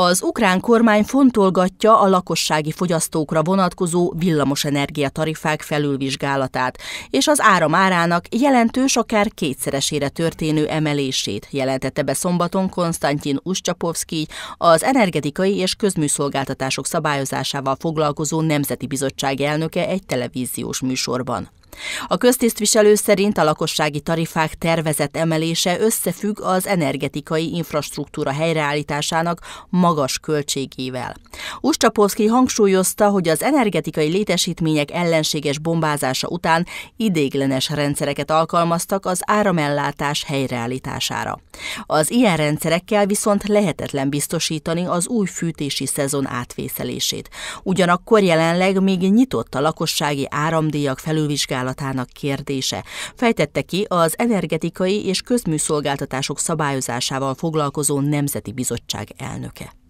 Az ukrán kormány fontolgatja a lakossági fogyasztókra vonatkozó villamosenergia tarifák felülvizsgálatát, és az áram árának jelentős akár kétszeresére történő emelését, jelentette be szombaton Konstantin Uscsapovszki, az energetikai és közműszolgáltatások szabályozásával foglalkozó Nemzeti Bizottság elnöke egy televíziós műsorban. A köztisztviselő szerint a lakossági tarifák tervezett emelése összefügg az energetikai infrastruktúra helyreállításának magas költségével. Ustapolszki hangsúlyozta, hogy az energetikai létesítmények ellenséges bombázása után idéglenes rendszereket alkalmaztak az áramellátás helyreállítására. Az ilyen rendszerekkel viszont lehetetlen biztosítani az új fűtési szezon átvészelését. Ugyanakkor jelenleg még nyitott a lakossági áramdíjak felülvizsgálatának kérdése. Fejtette ki az energetikai és közműszolgáltatások szabályozásával foglalkozó Nemzeti Bizottság elnöke.